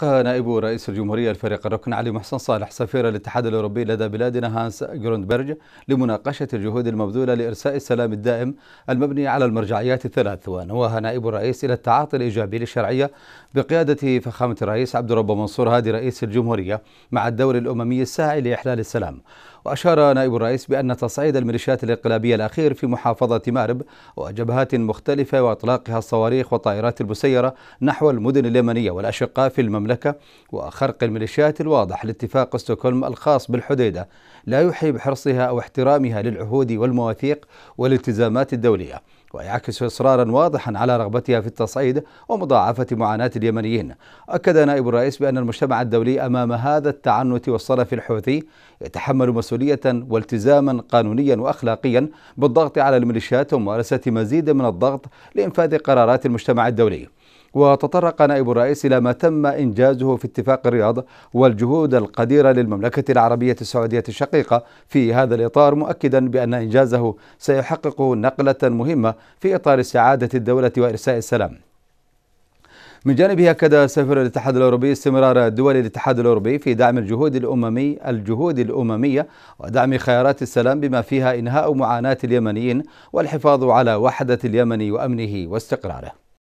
قال نائب رئيس الجمهورية الفريق الركن علي محسن صالح سفير الاتحاد الأوروبي لدى بلادنا هانس جروندبرج لمناقشة الجهود المبذولة لإرساء السلام الدائم المبني على المرجعيات الثلاث ونوه نائب الرئيس إلى التعاطي الإيجابي للشرعية بقيادة فخامة الرئيس عبد الرب منصور هادي رئيس الجمهورية مع الدور الأممي الساعي لإحلال السلام وأشار نائب الرئيس بأن تصعيد الميليشيات الانقلابية الأخير في محافظة مأرب وجبهات مختلفة وإطلاقها الصواريخ والطائرات المسيرة نحو المدن اليمنية والأشقاء في المملكة وخرق الميليشيات الواضح لاتفاق ستوكولم الخاص بالحديدة لا يحيي بحرصها أو احترامها للعهود والمواثيق والالتزامات الدولية ويعكس إصرارا واضحا على رغبتها في التصعيد ومضاعفة معاناة اليمنيين أكد نائب الرئيس بأن المجتمع الدولي أمام هذا التعنت والصرف الحوثي يتحمل مسؤولية والتزاما قانونيا وأخلاقيا بالضغط على الميليشيات وممارسة مزيد من الضغط لإنفاذ قرارات المجتمع الدولي وتطرق نائب الرئيس إلى ما تم إنجازه في اتفاق الرياض والجهود القديرة للمملكة العربية السعودية الشقيقة في هذا الإطار مؤكدا بأن إنجازه سيحقق نقلة مهمة في إطار سعادة الدولة وإرساء السلام من جانبه أكد سفير الاتحاد الأوروبي استمرار دول الاتحاد الأوروبي في دعم الجهود الأممي الجهود الأممية ودعم خيارات السلام بما فيها إنهاء معاناة اليمنيين والحفاظ على وحدة اليمن وأمنه واستقراره